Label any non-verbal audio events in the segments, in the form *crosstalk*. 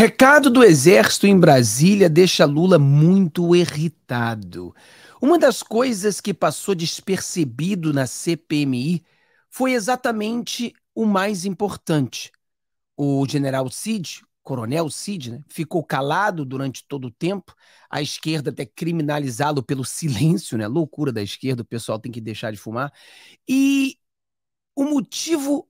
Recado do Exército em Brasília deixa Lula muito irritado. Uma das coisas que passou despercebido na CPMI foi exatamente o mais importante. O general Cid, coronel Cid, né, ficou calado durante todo o tempo, a esquerda até criminalizá-lo pelo silêncio, né? Loucura da esquerda, o pessoal tem que deixar de fumar. E o motivo,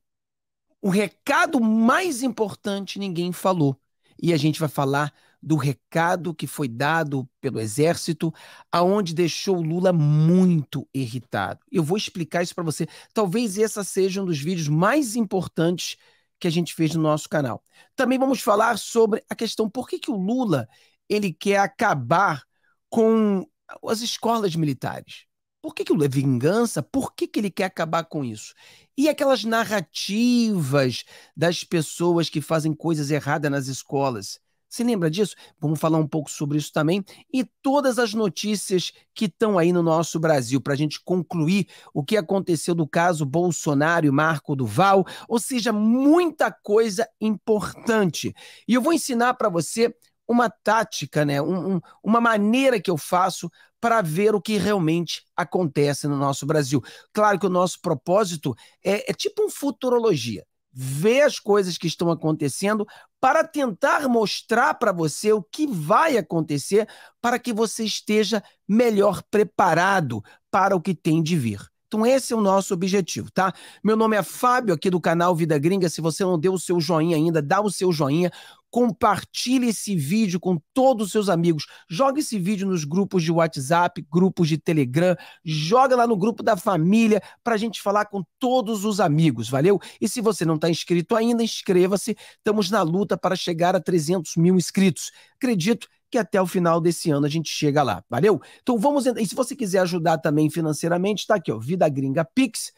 o recado mais importante ninguém falou e a gente vai falar do recado que foi dado pelo exército, aonde deixou Lula muito irritado. Eu vou explicar isso para você. Talvez essa seja um dos vídeos mais importantes que a gente fez no nosso canal. Também vamos falar sobre a questão por que, que o Lula ele quer acabar com as escolas militares. Por que, que é vingança? Por que, que ele quer acabar com isso? E aquelas narrativas das pessoas que fazem coisas erradas nas escolas? Se lembra disso? Vamos falar um pouco sobre isso também e todas as notícias que estão aí no nosso Brasil, para a gente concluir o que aconteceu do caso Bolsonaro e Marco Duval, ou seja, muita coisa importante. E eu vou ensinar para você uma tática, né? Um, um, uma maneira que eu faço para ver o que realmente acontece no nosso Brasil. Claro que o nosso propósito é, é tipo um futurologia ver as coisas que estão acontecendo para tentar mostrar para você o que vai acontecer para que você esteja melhor preparado para o que tem de vir. Então, esse é o nosso objetivo, tá? Meu nome é Fábio, aqui do canal Vida Gringa. Se você não deu o seu joinha ainda, dá o seu joinha. Compartilhe esse vídeo com todos os seus amigos. Joga esse vídeo nos grupos de WhatsApp, grupos de Telegram. Joga lá no grupo da família para a gente falar com todos os amigos, valeu? E se você não está inscrito ainda, inscreva-se. Estamos na luta para chegar a 300 mil inscritos. Acredito que até o final desse ano a gente chega lá. Valeu? Então vamos. E se você quiser ajudar também financeiramente, tá aqui, ó, vidagringapix,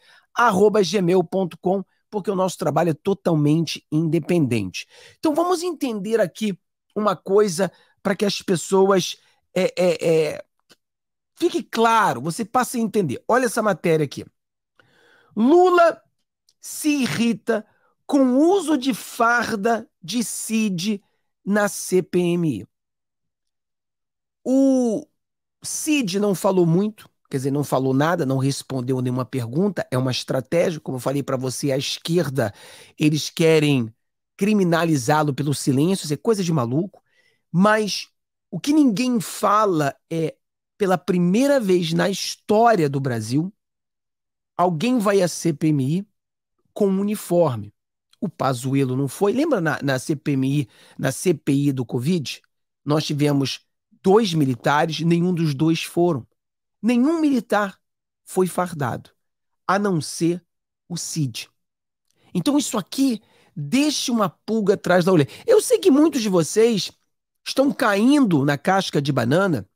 gmail.com, porque o nosso trabalho é totalmente independente. Então vamos entender aqui uma coisa para que as pessoas. É, é, é, fique claro, você passe a entender. Olha essa matéria aqui. Lula se irrita com o uso de farda de CID na CPMI. O Cid não falou muito, quer dizer, não falou nada, não respondeu nenhuma pergunta. É uma estratégia, como eu falei para você, a esquerda, eles querem criminalizá-lo pelo silêncio, isso é coisa de maluco. Mas o que ninguém fala é, pela primeira vez na história do Brasil, alguém vai à CPMI com um uniforme. O Pazuello não foi. Lembra na, na CPMI, na CPI do Covid? Nós tivemos dois militares, nenhum dos dois foram. Nenhum militar foi fardado, a não ser o Cid. Então isso aqui deixa uma pulga atrás da orelha. Eu sei que muitos de vocês estão caindo na casca de banana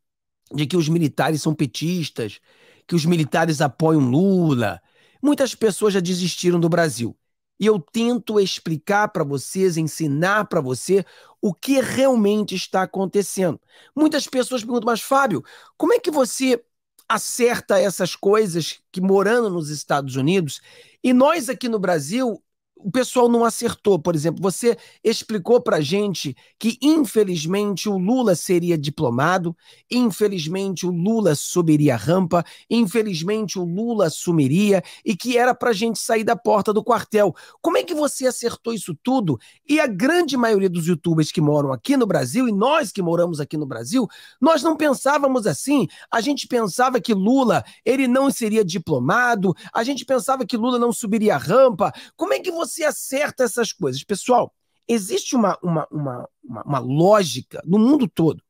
de que os militares são petistas, que os militares apoiam Lula. Muitas pessoas já desistiram do Brasil. E eu tento explicar para vocês, ensinar para você o que realmente está acontecendo. Muitas pessoas perguntam, mas Fábio, como é que você acerta essas coisas que morando nos Estados Unidos e nós aqui no Brasil o pessoal não acertou, por exemplo, você explicou para gente que infelizmente o Lula seria diplomado, infelizmente o Lula subiria a rampa, infelizmente o Lula sumiria e que era para gente sair da porta do quartel. Como é que você acertou isso tudo? E a grande maioria dos YouTubers que moram aqui no Brasil e nós que moramos aqui no Brasil, nós não pensávamos assim. A gente pensava que Lula ele não seria diplomado, a gente pensava que Lula não subiria a rampa. Como é que você se acerta essas coisas. Pessoal, existe uma, uma, uma, uma, uma lógica no mundo todo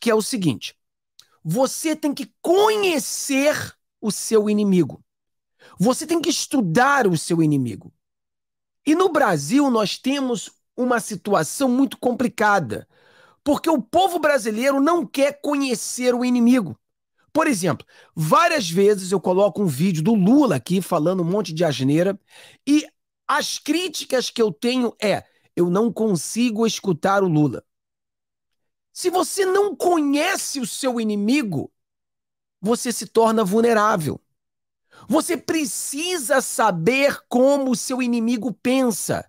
que é o seguinte: você tem que conhecer o seu inimigo. Você tem que estudar o seu inimigo. E no Brasil nós temos uma situação muito complicada, porque o povo brasileiro não quer conhecer o inimigo. Por exemplo, várias vezes eu coloco um vídeo do Lula aqui falando um monte de asneira e as críticas que eu tenho é: eu não consigo escutar o Lula. Se você não conhece o seu inimigo, você se torna vulnerável. Você precisa saber como o seu inimigo pensa.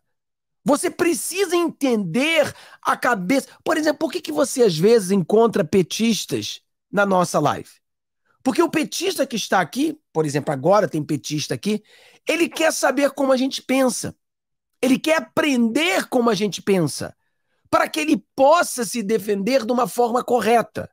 Você precisa entender a cabeça. Por exemplo, por que, que você às vezes encontra petistas na nossa live? Porque o petista que está aqui, por exemplo, agora tem petista aqui, ele quer saber como a gente pensa. Ele quer aprender como a gente pensa, para que ele possa se defender de uma forma correta.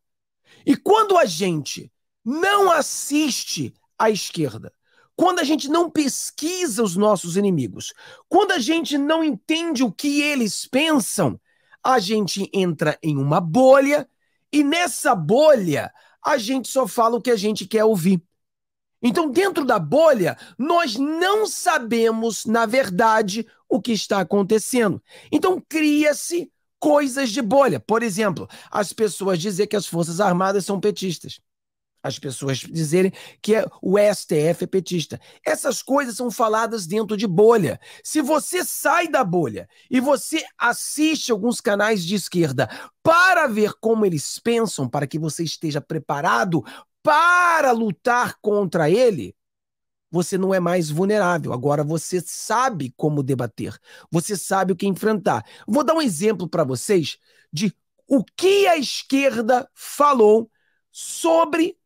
E quando a gente não assiste à esquerda, quando a gente não pesquisa os nossos inimigos, quando a gente não entende o que eles pensam, a gente entra em uma bolha e nessa bolha a gente só fala o que a gente quer ouvir. Então, dentro da bolha, nós não sabemos, na verdade, o que está acontecendo. Então, cria-se coisas de bolha. Por exemplo, as pessoas dizer que as Forças Armadas são petistas as pessoas dizerem que é, o STF é petista. Essas coisas são faladas dentro de bolha. Se você sai da bolha e você assiste alguns canais de esquerda para ver como eles pensam, para que você esteja preparado para lutar contra ele, você não é mais vulnerável. Agora você sabe como debater, você sabe o que enfrentar. Vou dar um exemplo para vocês de o que a esquerda falou sobre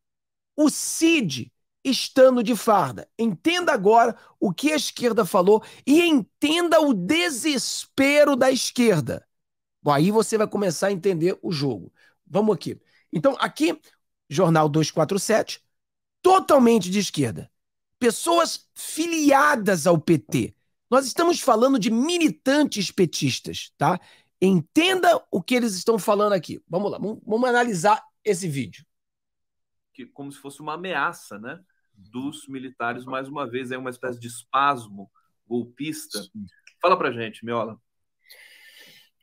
o Cid estando de farda. Entenda agora o que a esquerda falou e entenda o desespero da esquerda. Bom, aí você vai começar a entender o jogo. Vamos aqui. Então, aqui, Jornal 247, totalmente de esquerda. Pessoas filiadas ao PT. Nós estamos falando de militantes petistas, tá? Entenda o que eles estão falando aqui. Vamos lá, vamos, vamos analisar esse vídeo que, como se fosse uma ameaça né, uhum. dos militares, uhum. mais uma vez, é uma espécie de espasmo golpista. Fala para gente, Miola.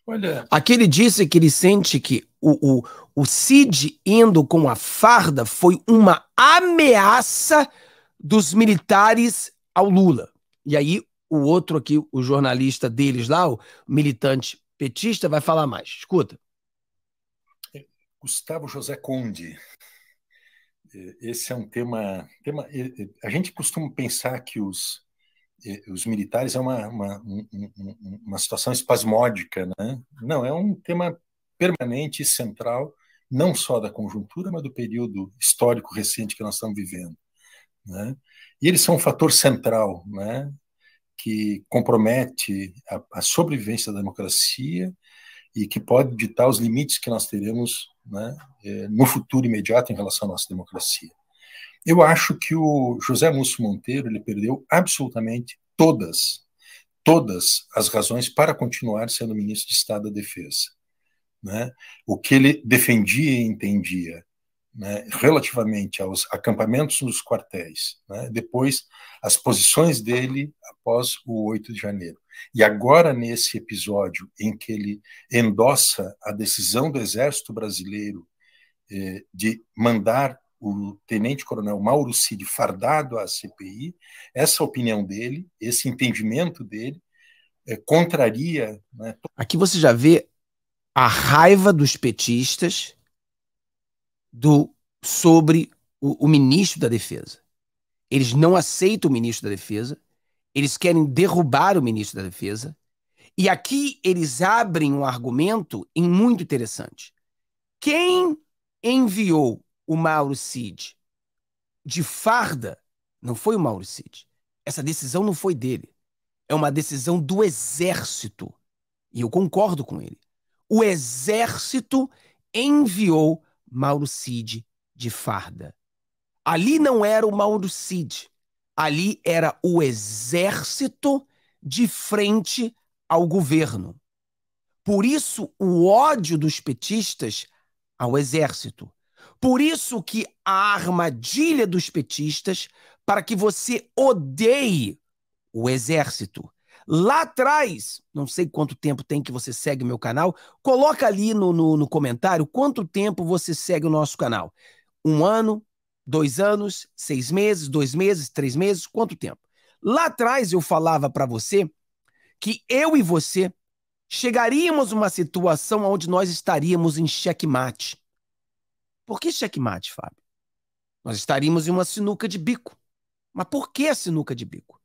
Olha. Aqui ele disse que ele sente que o, o, o Cid indo com a farda foi uma ameaça dos militares ao Lula. E aí o outro aqui, o jornalista deles lá, o militante petista, vai falar mais. Escuta. Gustavo José Conde, eh, esse é um tema, tema. Eh, eh, a gente costuma pensar que os, os militares é uma, uma, uma situação espasmódica, né? Não, é um tema permanente e central, não só da conjuntura, mas do período histórico recente que nós estamos vivendo. Né? E eles são um fator central, né? que compromete a, a sobrevivência da democracia e que pode ditar os limites que nós teremos né, é, no futuro imediato em relação à nossa democracia. Eu acho que o José Múcio Monteiro ele perdeu absolutamente todas, todas as razões para continuar sendo ministro de Estado da Defesa. Né? O que ele defendia e entendia né, relativamente aos acampamentos nos quartéis, né, depois as posições dele após o 8 de janeiro. E agora, nesse episódio em que ele endossa a decisão do Exército Brasileiro eh, de mandar o tenente-coronel Mauro Cid fardado à CPI, essa opinião dele, esse entendimento dele, eh, contraria. Né, Aqui você já vê a raiva dos petistas do sobre o, o ministro da Defesa. Eles não aceitam o ministro da Defesa, eles querem derrubar o ministro da Defesa. E aqui eles abrem um argumento em muito interessante. Quem enviou o Mauro Cid de farda não foi o Mauro Cid. Essa decisão não foi dele. É uma decisão do exército. E eu concordo com ele. O exército enviou Mauro Cid de farda. Ali não era o Mauro Cid, ali era o exército de frente ao governo. Por isso o ódio dos petistas ao exército. Por isso que a armadilha dos petistas para que você odeie o exército, Lá atrás, não sei quanto tempo tem que você segue o meu canal, coloca ali no, no, no comentário quanto tempo você segue o nosso canal. Um ano, dois anos, seis meses, dois meses, três meses, quanto tempo? Lá atrás eu falava para você que eu e você chegaríamos a uma situação onde nós estaríamos em checkmate. Por que checkmate, Fábio? Nós estaríamos em uma sinuca de bico. Mas por que a sinuca de bico?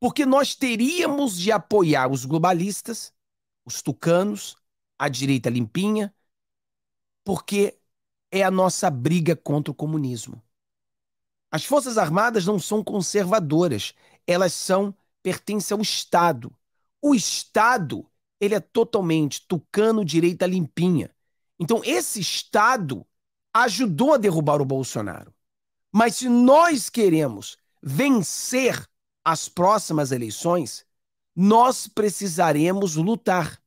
Porque nós teríamos de apoiar os globalistas, os tucanos, a direita limpinha, porque é a nossa briga contra o comunismo. As Forças Armadas não são conservadoras, elas são pertencem ao Estado. O Estado, ele é totalmente tucano, direita limpinha. Então esse Estado ajudou a derrubar o Bolsonaro. Mas se nós queremos vencer as próximas eleições, nós precisaremos lutar.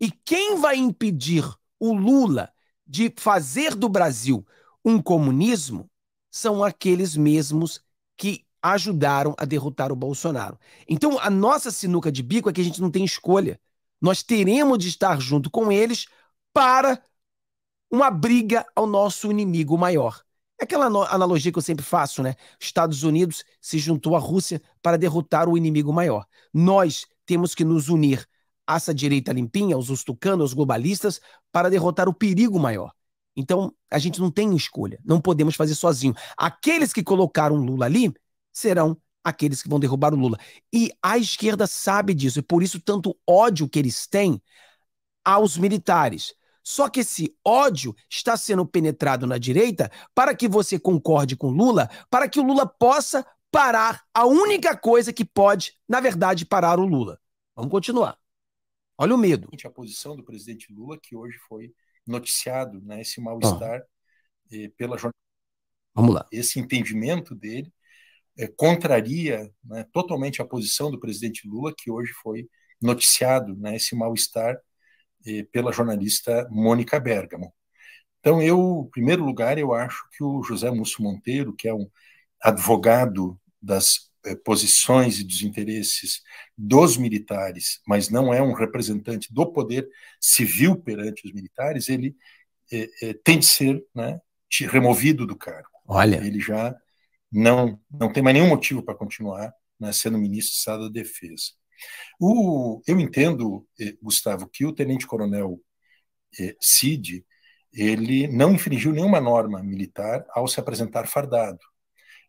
E quem vai impedir o Lula de fazer do Brasil um comunismo são aqueles mesmos que ajudaram a derrotar o Bolsonaro. Então, a nossa sinuca de bico é que a gente não tem escolha. Nós teremos de estar junto com eles para uma briga ao nosso inimigo maior. É aquela analogia que eu sempre faço, né? Estados Unidos se juntou à Rússia para derrotar o inimigo maior. Nós temos que nos unir à essa direita limpinha, aos ustucanos, aos globalistas, para derrotar o perigo maior. Então, a gente não tem escolha, não podemos fazer sozinho. Aqueles que colocaram Lula ali serão aqueles que vão derrubar o Lula. E a esquerda sabe disso, e por isso tanto ódio que eles têm aos militares, só que esse ódio está sendo penetrado na direita para que você concorde com Lula, para que o Lula possa parar a única coisa que pode, na verdade, parar o Lula. Vamos continuar. Olha o medo. A posição do presidente Lula, que hoje foi noticiado, né, esse mal-estar ah. eh, pela jornada. Vamos lá. Esse entendimento dele eh, contraria né, totalmente a posição do presidente Lula, que hoje foi noticiado, né, esse mal-estar pela jornalista Mônica Bergamo. Então, eu, em primeiro lugar, eu acho que o José Múcio Monteiro, que é um advogado das eh, posições e dos interesses dos militares, mas não é um representante do poder civil perante os militares, ele eh, eh, tem de ser né, removido do cargo. Olha. Ele já não, não tem mais nenhum motivo para continuar né, sendo ministro do Estado da Defesa. O, eu entendo, eh, Gustavo, que o tenente-coronel eh, Cid ele não infringiu nenhuma norma militar ao se apresentar fardado.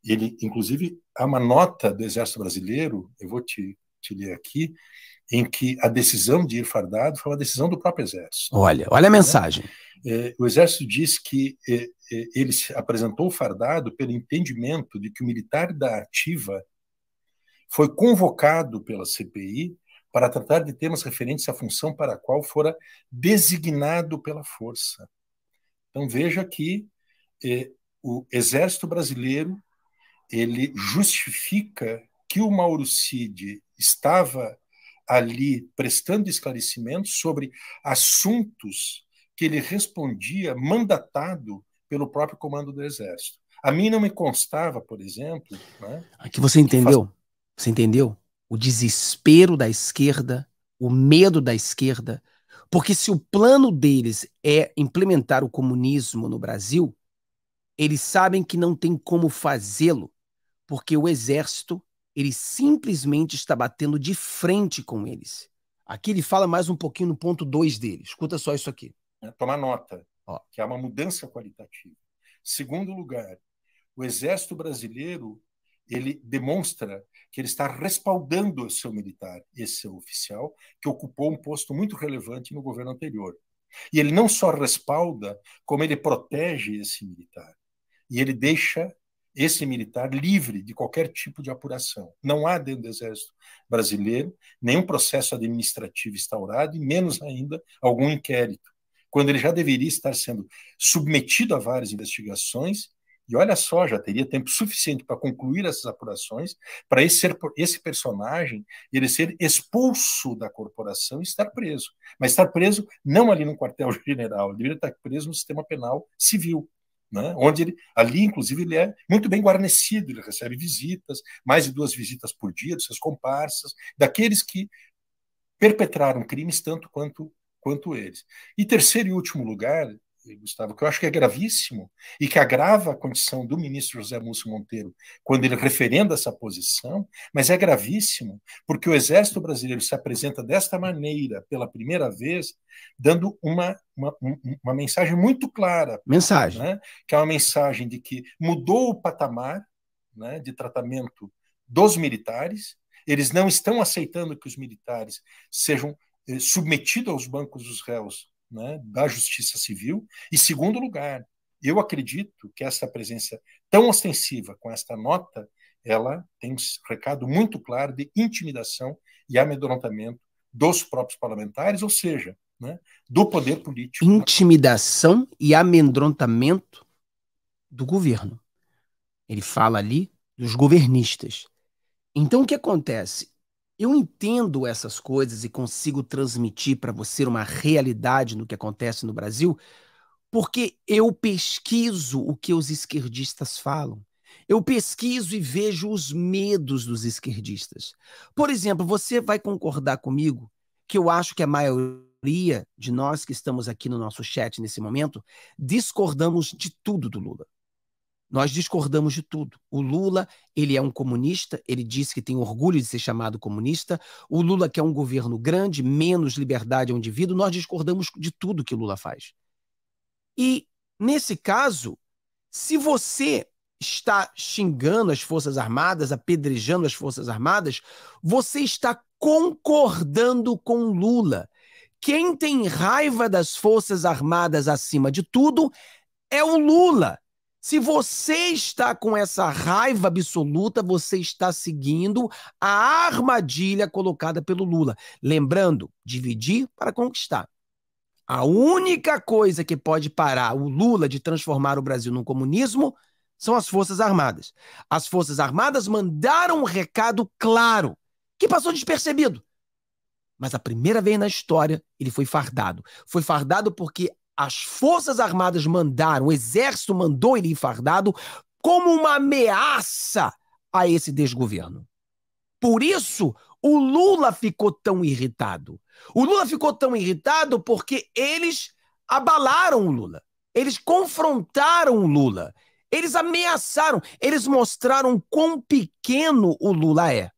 Ele, inclusive, há uma nota do Exército Brasileiro, eu vou te, te ler aqui, em que a decisão de ir fardado foi uma decisão do próprio Exército. Olha, olha a mensagem. É, o Exército diz que é, ele se apresentou fardado pelo entendimento de que o militar da ativa foi convocado pela CPI para tratar de temas referentes à função para a qual fora designado pela força. Então veja que eh, o Exército Brasileiro ele justifica que o Mauro Cid estava ali prestando esclarecimentos sobre assuntos que ele respondia mandatado pelo próprio comando do Exército. A mim não me constava, por exemplo. Né, Aqui ah, você entendeu. Você entendeu? O desespero da esquerda, o medo da esquerda. Porque se o plano deles é implementar o comunismo no Brasil, eles sabem que não tem como fazê-lo, porque o exército ele simplesmente está batendo de frente com eles. Aqui ele fala mais um pouquinho no ponto 2 dele. Escuta só isso aqui. É, toma nota, Ó. que é uma mudança qualitativa. Segundo lugar, o exército brasileiro ele demonstra que ele está respaldando esse seu militar, esse seu oficial, que ocupou um posto muito relevante no governo anterior. E ele não só respalda, como ele protege esse militar. E ele deixa esse militar livre de qualquer tipo de apuração. Não há dentro do Exército brasileiro nenhum processo administrativo instaurado, e menos ainda algum inquérito, quando ele já deveria estar sendo submetido a várias investigações e olha só, já teria tempo suficiente para concluir essas apurações, para esse, esse personagem ele ser expulso da corporação e estar preso. Mas estar preso não ali no quartel-general, *laughs* ele deveria estar preso no sistema penal civil. Né? Onde ele, ali, inclusive, ele é muito bem guarnecido, ele recebe visitas, mais de duas visitas por dia dos seus comparsas, daqueles que perpetraram crimes tanto quanto, quanto eles. E terceiro e último lugar, Gustavo, que eu acho que é gravíssimo e que agrava a condição do ministro José Múcio Monteiro quando ele referenda essa posição, mas é gravíssimo porque o Exército Brasileiro se apresenta desta maneira pela primeira vez, dando uma, uma, uma mensagem muito clara. Mensagem. Né, que é uma mensagem de que mudou o patamar né, de tratamento dos militares, eles não estão aceitando que os militares sejam eh, submetidos aos bancos dos réus né, da justiça civil. E, segundo lugar, eu acredito que essa presença tão ostensiva com esta nota, ela tem um recado muito claro de intimidação e amedrontamento dos próprios parlamentares, ou seja, né, do poder político. Intimidação e amedrontamento do governo. Ele fala ali dos governistas. Então, o que acontece? eu entendo essas coisas e consigo transmitir para você uma realidade no que acontece no Brasil, porque eu pesquiso o que os esquerdistas falam. Eu pesquiso e vejo os medos dos esquerdistas. Por exemplo, você vai concordar comigo que eu acho que a maioria de nós que estamos aqui no nosso chat nesse momento discordamos de tudo do Lula. Nós discordamos de tudo. O Lula, ele é um comunista, ele disse que tem orgulho de ser chamado comunista. O Lula quer é um governo grande, menos liberdade ao indivíduo. Nós discordamos de tudo que o Lula faz. E, nesse caso, se você está xingando as Forças Armadas, apedrejando as Forças Armadas, você está concordando com Lula. Quem tem raiva das Forças Armadas acima de tudo é o Lula. Se você está com essa raiva absoluta, você está seguindo a armadilha colocada pelo Lula. Lembrando, dividir para conquistar. A única coisa que pode parar o Lula de transformar o Brasil num comunismo são as Forças Armadas. As Forças Armadas mandaram um recado claro, que passou despercebido. Mas a primeira vez na história ele foi fardado. Foi fardado porque as Forças Armadas mandaram, o Exército mandou ele ir fardado como uma ameaça a esse desgoverno. Por isso, o Lula ficou tão irritado. O Lula ficou tão irritado porque eles abalaram o Lula. Eles confrontaram o Lula. Eles ameaçaram, eles mostraram quão pequeno o Lula é.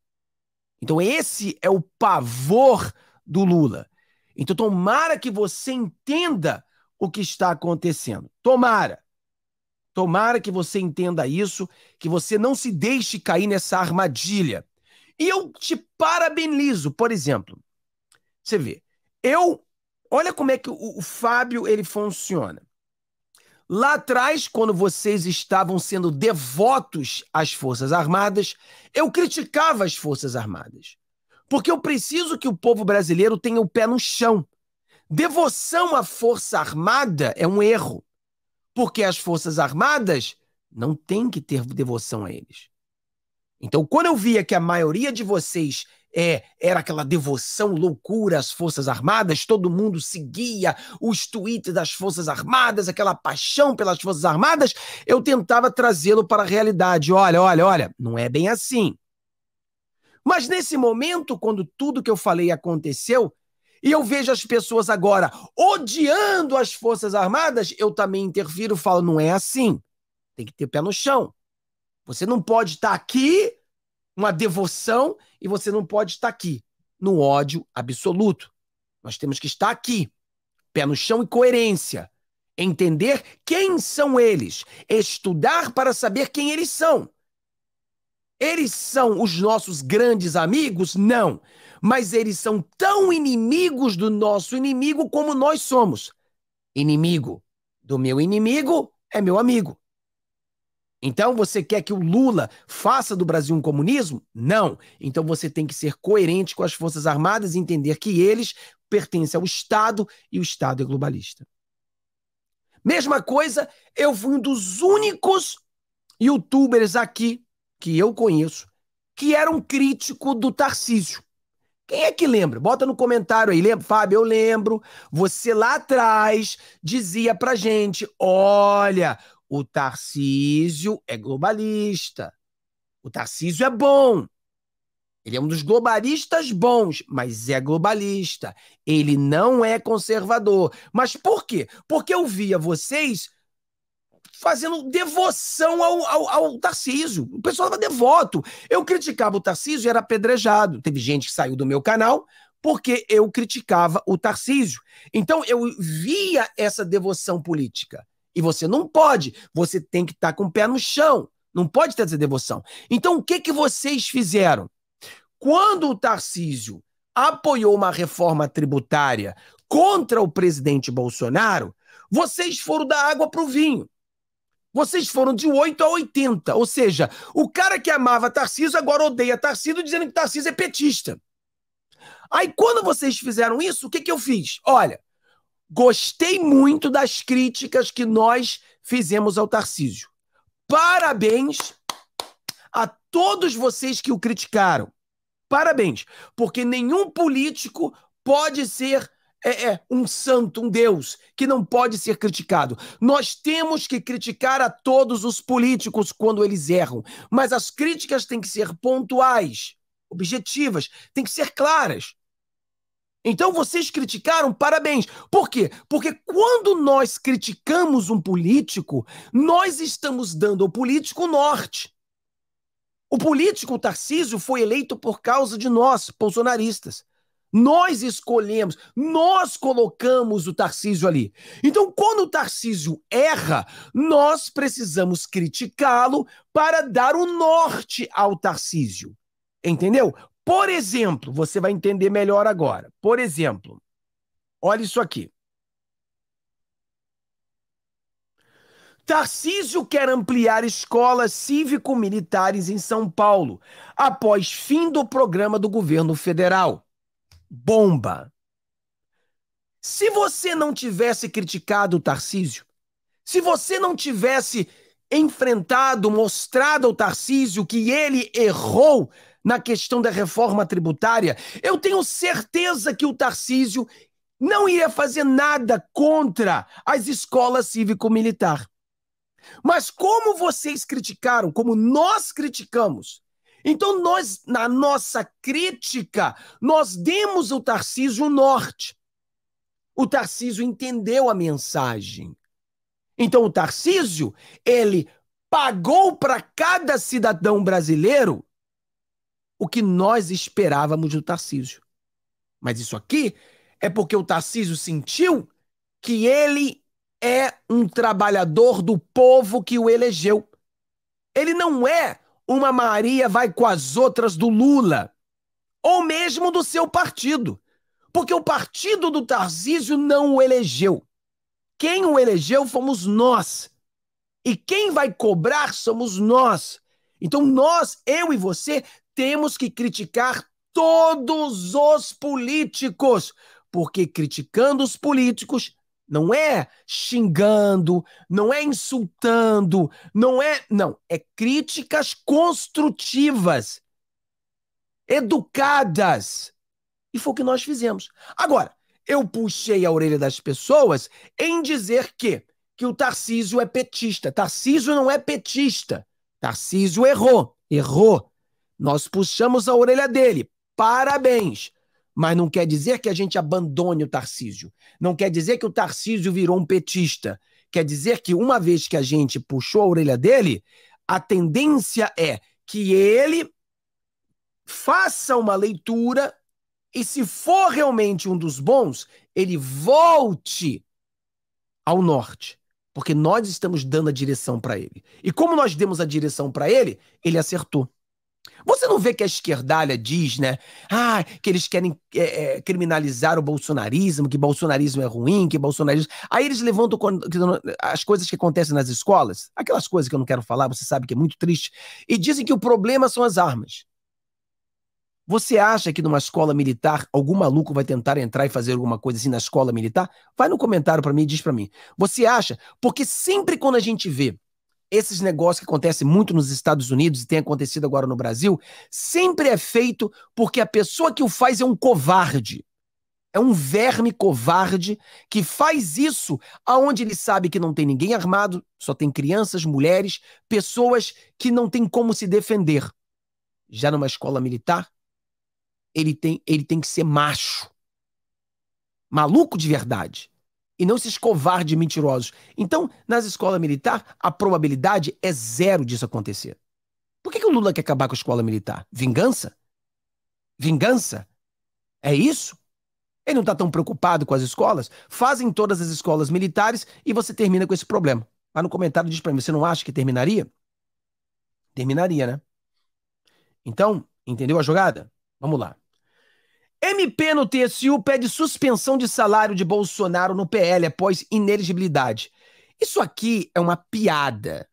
Então, esse é o pavor do Lula. Então, tomara que você entenda o que está acontecendo. Tomara, tomara que você entenda isso, que você não se deixe cair nessa armadilha. E eu te parabenizo, por exemplo. Você vê, eu. Olha como é que o, o Fábio ele funciona. Lá atrás, quando vocês estavam sendo devotos às Forças Armadas, eu criticava as Forças Armadas. Porque eu preciso que o povo brasileiro tenha o pé no chão. Devoção à Força Armada é um erro, porque as Forças Armadas não têm que ter devoção a eles. Então, quando eu via que a maioria de vocês é, era aquela devoção loucura às Forças Armadas, todo mundo seguia os tweets das Forças Armadas, aquela paixão pelas Forças Armadas, eu tentava trazê-lo para a realidade. Olha, olha, olha, não é bem assim. Mas nesse momento, quando tudo que eu falei aconteceu, e eu vejo as pessoas agora odiando as Forças Armadas, eu também interfiro e falo: não é assim. Tem que ter pé no chão. Você não pode estar tá aqui, uma devoção, e você não pode estar tá aqui, no ódio absoluto. Nós temos que estar aqui, pé no chão e coerência. Entender quem são eles, estudar para saber quem eles são. Eles são os nossos grandes amigos? Não mas eles são tão inimigos do nosso inimigo como nós somos. Inimigo do meu inimigo é meu amigo. Então você quer que o Lula faça do Brasil um comunismo? Não. Então você tem que ser coerente com as Forças Armadas e entender que eles pertencem ao Estado e o Estado é globalista. Mesma coisa, eu fui um dos únicos youtubers aqui que eu conheço que era um crítico do Tarcísio. Quem é que lembra? Bota no comentário aí, lembra? Fábio, eu lembro. Você lá atrás dizia pra gente: olha, o Tarcísio é globalista. O Tarcísio é bom. Ele é um dos globalistas bons, mas é globalista. Ele não é conservador. Mas por quê? Porque eu via vocês fazendo devoção ao, ao, ao Tarcísio. O pessoal estava devoto. Eu criticava o Tarcísio e era apedrejado. Teve gente que saiu do meu canal porque eu criticava o Tarcísio. Então eu via essa devoção política. E você não pode, você tem que estar tá com o pé no chão. Não pode ter essa devoção. Então o que, que vocês fizeram? Quando o Tarcísio apoiou uma reforma tributária contra o presidente Bolsonaro, vocês foram da água para o vinho. Vocês foram de 8 a 80. Ou seja, o cara que amava Tarcísio agora odeia Tarcísio, dizendo que Tarcísio é petista. Aí, quando vocês fizeram isso, o que, que eu fiz? Olha, gostei muito das críticas que nós fizemos ao Tarcísio. Parabéns a todos vocês que o criticaram. Parabéns, porque nenhum político pode ser é, é, um santo, um Deus, que não pode ser criticado. Nós temos que criticar a todos os políticos quando eles erram, mas as críticas têm que ser pontuais, objetivas, têm que ser claras. Então vocês criticaram, parabéns. Por quê? Porque quando nós criticamos um político, nós estamos dando ao político o norte. O político Tarcísio foi eleito por causa de nós, bolsonaristas. Nós escolhemos, nós colocamos o Tarcísio ali. Então, quando o Tarcísio erra, nós precisamos criticá-lo para dar o um norte ao Tarcísio. Entendeu? Por exemplo, você vai entender melhor agora. Por exemplo, olha isso aqui. Tarcísio quer ampliar escolas cívico-militares em São Paulo, após fim do programa do governo federal bomba. Se você não tivesse criticado o Tarcísio, se você não tivesse enfrentado, mostrado ao Tarcísio que ele errou na questão da reforma tributária, eu tenho certeza que o Tarcísio não iria fazer nada contra as escolas cívico-militar. Mas como vocês criticaram, como nós criticamos, então, nós, na nossa crítica, nós demos ao Tarcísio o norte. O Tarcísio entendeu a mensagem. Então, o Tarcísio, ele pagou para cada cidadão brasileiro o que nós esperávamos do Tarcísio. Mas isso aqui é porque o Tarcísio sentiu que ele é um trabalhador do povo que o elegeu. Ele não é uma Maria vai com as outras do Lula, ou mesmo do seu partido, porque o partido do Tarcísio não o elegeu. Quem o elegeu fomos nós. E quem vai cobrar somos nós. Então nós, eu e você, temos que criticar todos os políticos, porque criticando os políticos, não é xingando, não é insultando, não é. Não, é críticas construtivas, educadas. E foi o que nós fizemos. Agora, eu puxei a orelha das pessoas em dizer que, que o Tarcísio é petista. Tarcísio não é petista. Tarcísio errou, errou. Nós puxamos a orelha dele. Parabéns. Mas não quer dizer que a gente abandone o Tarcísio. Não quer dizer que o Tarcísio virou um petista. Quer dizer que uma vez que a gente puxou a orelha dele, a tendência é que ele faça uma leitura e, se for realmente um dos bons, ele volte ao norte, porque nós estamos dando a direção para ele. E como nós demos a direção para ele, ele acertou. Você não vê que a esquerdalha diz, né? Ah, que eles querem é, é, criminalizar o bolsonarismo, que bolsonarismo é ruim, que bolsonarismo. Aí eles levantam as coisas que acontecem nas escolas, aquelas coisas que eu não quero falar, você sabe que é muito triste, e dizem que o problema são as armas. Você acha que numa escola militar algum maluco vai tentar entrar e fazer alguma coisa assim na escola militar? Vai no comentário para mim e diz para mim. Você acha? Porque sempre quando a gente vê esses negócios que acontecem muito nos Estados Unidos e tem acontecido agora no Brasil, sempre é feito porque a pessoa que o faz é um covarde. É um verme covarde que faz isso aonde ele sabe que não tem ninguém armado, só tem crianças, mulheres, pessoas que não tem como se defender. Já numa escola militar, ele tem, ele tem que ser macho. Maluco de verdade e não esses covardes mentirosos. Então, nas escolas militar, a probabilidade é zero disso acontecer. Por que, que o Lula quer acabar com a escola militar? Vingança? Vingança? É isso? Ele não está tão preocupado com as escolas? Fazem todas as escolas militares e você termina com esse problema. Lá no comentário diz para mim, você não acha que terminaria? Terminaria, né? Então, entendeu a jogada? Vamos lá. MP no TSU pede suspensão de salário de Bolsonaro no PL após ineligibilidade. Isso aqui é uma piada.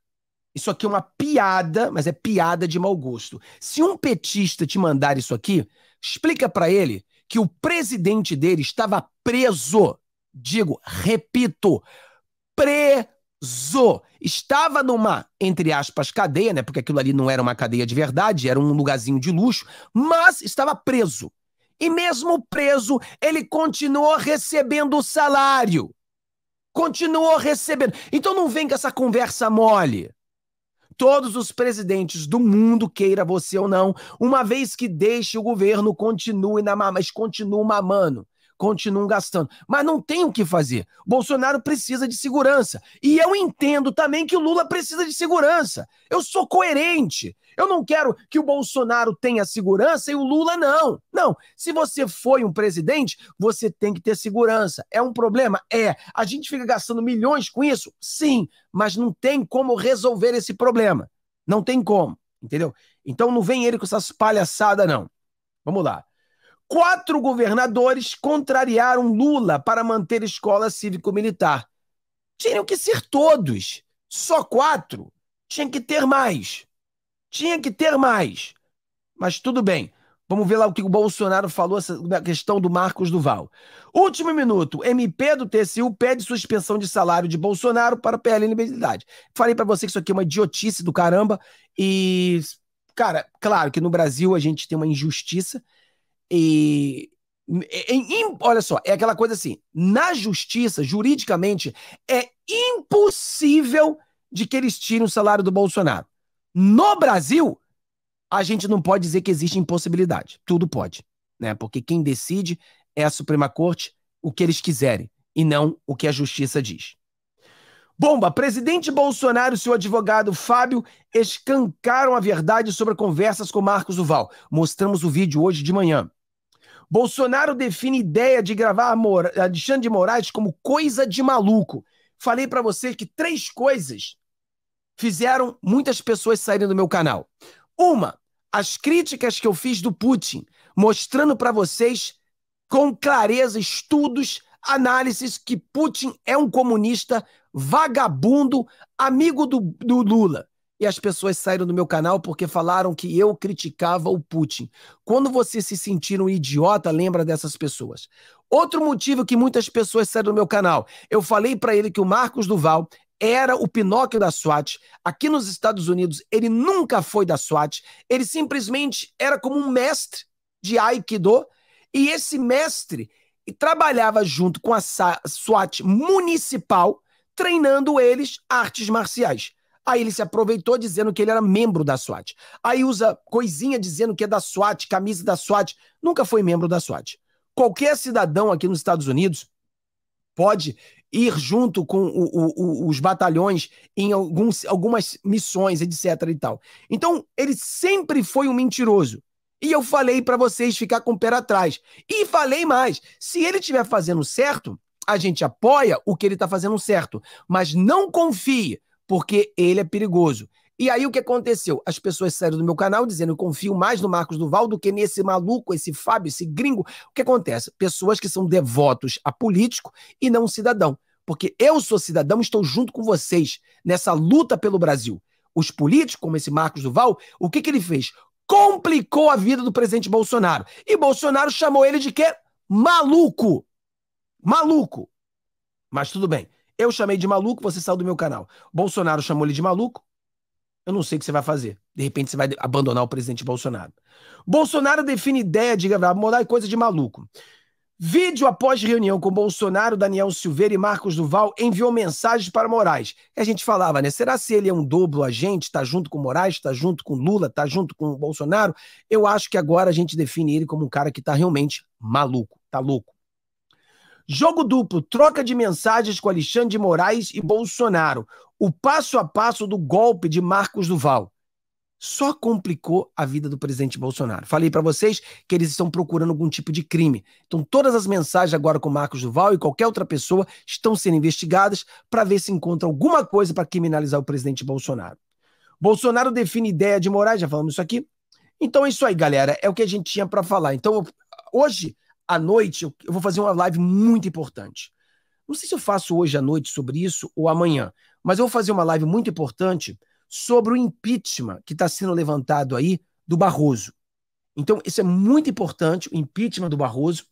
Isso aqui é uma piada, mas é piada de mau gosto. Se um petista te mandar isso aqui, explica para ele que o presidente dele estava preso. Digo, repito, preso. Estava numa, entre aspas, cadeia, né? Porque aquilo ali não era uma cadeia de verdade, era um lugarzinho de luxo, mas estava preso. E mesmo preso, ele continuou recebendo o salário. Continuou recebendo. Então não vem com essa conversa mole. Todos os presidentes do mundo, queira você ou não, uma vez que deixe o governo, continue na mas continue mamando continuam gastando. Mas não tem o que fazer. Bolsonaro precisa de segurança. E eu entendo também que o Lula precisa de segurança. Eu sou coerente. Eu não quero que o Bolsonaro tenha segurança e o Lula não. Não. Se você foi um presidente, você tem que ter segurança. É um problema? É. A gente fica gastando milhões com isso? Sim. Mas não tem como resolver esse problema. Não tem como. Entendeu? Então não vem ele com essas palhaçadas, não. Vamos lá quatro governadores contrariaram Lula para manter escola cívico-militar. Tinham que ser todos, só quatro. Tinha que ter mais. Tinha que ter mais. Mas tudo bem. Vamos ver lá o que o Bolsonaro falou da questão do Marcos Duval. Último minuto. MP do TCU pede suspensão de salário de Bolsonaro para PL Liberdade. Falei para você que isso aqui é uma idiotice do caramba. E, cara, claro que no Brasil a gente tem uma injustiça e em, em, olha só, é aquela coisa assim: na justiça, juridicamente, é impossível de que eles tirem o salário do Bolsonaro. No Brasil, a gente não pode dizer que existe impossibilidade. Tudo pode, né? Porque quem decide é a Suprema Corte, o que eles quiserem, e não o que a justiça diz. Bomba! Presidente Bolsonaro e seu advogado Fábio escancaram a verdade sobre conversas com Marcos Duval. Mostramos o vídeo hoje de manhã. Bolsonaro define ideia de gravar Alexandre de Moraes como coisa de maluco. Falei para você que três coisas fizeram muitas pessoas saírem do meu canal. Uma, as críticas que eu fiz do Putin, mostrando para vocês com clareza estudos, análises que Putin é um comunista, vagabundo, amigo do, do Lula. E as pessoas saíram do meu canal porque falaram que eu criticava o Putin. Quando você se sentir um idiota, lembra dessas pessoas. Outro motivo que muitas pessoas saíram do meu canal. Eu falei para ele que o Marcos Duval era o Pinóquio da SWAT. Aqui nos Estados Unidos, ele nunca foi da SWAT. Ele simplesmente era como um mestre de Aikido. E esse mestre, e trabalhava junto com a SWAT municipal, treinando eles artes marciais. Aí ele se aproveitou dizendo que ele era membro da SWAT. Aí usa coisinha dizendo que é da SWAT, camisa da SWAT. Nunca foi membro da SWAT. Qualquer cidadão aqui nos Estados Unidos pode ir junto com o, o, o, os batalhões em alguns, algumas missões, etc. e tal. Então, ele sempre foi um mentiroso. E eu falei para vocês ficar com o pé atrás. E falei mais: se ele estiver fazendo certo, a gente apoia o que ele está fazendo certo. Mas não confie, porque ele é perigoso. E aí o que aconteceu? As pessoas saíram do meu canal dizendo eu confio mais no Marcos Duval do que nesse maluco, esse Fábio, esse gringo. O que acontece? Pessoas que são devotos a político e não cidadão. Porque eu sou cidadão, estou junto com vocês nessa luta pelo Brasil. Os políticos, como esse Marcos Duval, o que, que ele fez? complicou a vida do presidente Bolsonaro. E Bolsonaro chamou ele de quê? Maluco. Maluco. Mas tudo bem. Eu chamei de maluco, você saiu do meu canal. Bolsonaro chamou ele de maluco. Eu não sei o que você vai fazer. De repente você vai abandonar o presidente Bolsonaro. Bolsonaro define ideia de gravar moral e coisa de maluco. Vídeo após reunião com Bolsonaro, Daniel Silveira e Marcos Duval enviou mensagens para Moraes. E a gente falava, né? Será se ele é um dobro agente? Está junto com Moraes? Está junto com Lula? Está junto com Bolsonaro? Eu acho que agora a gente define ele como um cara que está realmente maluco, tá louco. Jogo duplo, troca de mensagens com Alexandre de Moraes e Bolsonaro. O passo a passo do golpe de Marcos Duval só complicou a vida do presidente Bolsonaro. Falei para vocês que eles estão procurando algum tipo de crime. Então, todas as mensagens agora com Marcos Duval e qualquer outra pessoa estão sendo investigadas para ver se encontra alguma coisa para criminalizar o presidente Bolsonaro. Bolsonaro define ideia de Moraes, já falamos isso aqui. Então é isso aí, galera. É o que a gente tinha para falar. Então, hoje à noite, eu vou fazer uma live muito importante. Não sei se eu faço hoje à noite sobre isso ou amanhã, mas eu vou fazer uma live muito importante sobre o impeachment que está sendo levantado aí do Barroso. Então, isso é muito importante, o impeachment do Barroso,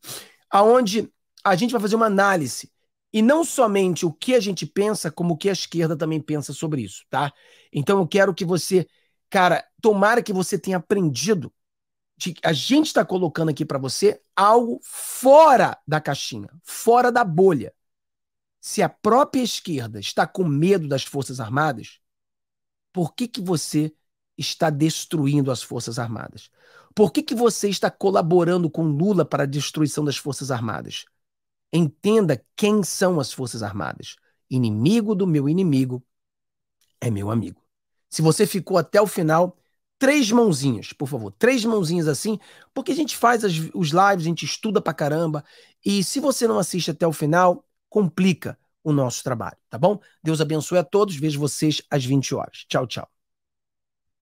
aonde a gente vai fazer uma análise e não somente o que a gente pensa, como o que a esquerda também pensa sobre isso, tá? Então eu quero que você, cara, tomara que você tenha aprendido de, a gente está colocando aqui para você algo fora da caixinha, fora da bolha. Se a própria esquerda está com medo das Forças Armadas, por que, que você está destruindo as Forças Armadas? Por que, que você está colaborando com Lula para a destruição das Forças Armadas? Entenda quem são as Forças Armadas. Inimigo do meu inimigo é meu amigo. Se você ficou até o final, três mãozinhas, por favor, três mãozinhas assim, porque a gente faz as, os lives, a gente estuda pra caramba, e se você não assiste até o final, complica o nosso trabalho, tá bom? Deus abençoe a todos. Vejo vocês às 20 horas. Tchau, tchau.